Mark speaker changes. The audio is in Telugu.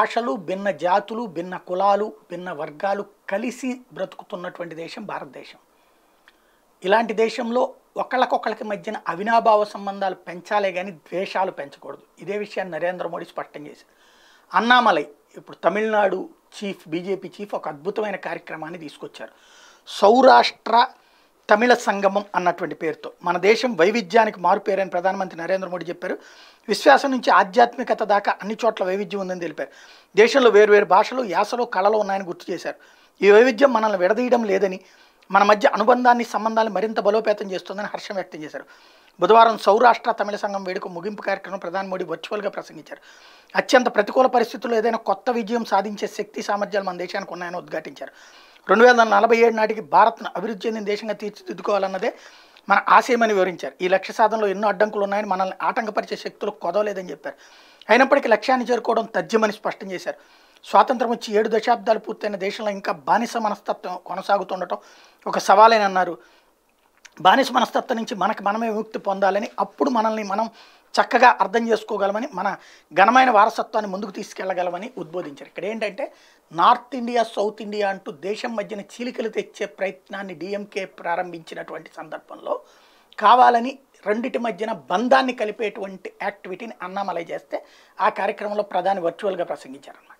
Speaker 1: భాషలు భిన్న జాతులు భిన్న కులాలు భిన్న వర్గాలు కలిసి బ్రతుకుతున్నటువంటి దేశం భారతదేశం ఇలాంటి దేశంలో ఒకళ్ళకొకళ్ళకి మధ్యన అవినాభావ సంబంధాలు పెంచాలే కానీ ద్వేషాలు పెంచకూడదు ఇదే విషయాన్ని నరేంద్ర మోడీ స్పష్టం చేశారు అన్నామలై ఇప్పుడు తమిళనాడు చీఫ్ బీజేపీ చీఫ్ ఒక అద్భుతమైన కార్యక్రమాన్ని తీసుకొచ్చారు సౌరాష్ట్ర తమిళ సంగమం అన్నటువంటి పేరుతో మన దేశం వైవిధ్యానికి మారు పేరని ప్రధానమంత్రి నరేంద్ర మోడీ చెప్పారు విశ్వాసం నుంచి ఆధ్యాత్మికత దాకా అన్ని చోట్ల వైవిధ్యం ఉందని తెలిపారు దేశంలో వేరువేరు భాషలు యాసలు కళలు ఉన్నాయని గుర్తు చేశారు ఈ వైవిధ్యం మనల్ని విడదీయడం లేదని మన మధ్య అనుబంధాన్ని సంబంధాన్ని మరింత బలోపేతం చేస్తుందని హర్షం వ్యక్తం చేశారు బుధవారం సౌరాష్ట్ర తమిళ సంఘం వేడుక ముగింపు కార్యక్రమం ప్రధాని మోడీ వర్చువల్గా ప్రసంగించారు అత్యంత ప్రతికూల పరిస్థితుల్లో ఏదైనా కొత్త విజయం సాధించే శక్తి సామర్థ్యాలు మన దేశానికి ఉన్నాయని ఉద్ఘాటించారు రెండు వేల నలభై ఏడు నాటికి భారత్ను అభివృద్ధి చెందిన దేశంగా తీర్చిదిద్దుకోవాలన్నదే మన ఆశయమని వివరించారు ఈ లక్ష్య సాధనలో ఎన్నో అడ్డంకులు ఉన్నాయని మనల్ని ఆటంకపరిచే శక్తులు కొదవలేదని చెప్పారు అయినప్పటికీ లక్ష్యాన్ని చేరుకోవడం తథ్యమని స్పష్టం చేశారు స్వాతంత్రం వచ్చి ఏడు దశాబ్దాలు పూర్తయిన దేశంలో ఇంకా బానిస మనస్తత్వం కొనసాగుతుండటం ఒక సవాలేనన్నారు బానిస మనస్తత్వం నుంచి మనకు మనమే విముక్తి పొందాలని అప్పుడు మనల్ని మనం చక్కగా అర్థం చేసుకోగలమని మన ఘనమైన వారసత్వాన్ని ముందుకు తీసుకెళ్ళగలమని ఉద్బోధించారు ఇక్కడ ఏంటంటే నార్త్ ఇండియా సౌత్ ఇండియా అంటూ దేశం మధ్యన చీలికలు తెచ్చే ప్రయత్నాన్ని డిఎంకే ప్రారంభించినటువంటి సందర్భంలో కావాలని రెండిటి మధ్యన బంధాన్ని కలిపేటువంటి యాక్టివిటీని అన్నామలై చేస్తే ఆ కార్యక్రమంలో ప్రధాని వర్చువల్గా ప్రసంగించారన్నమాట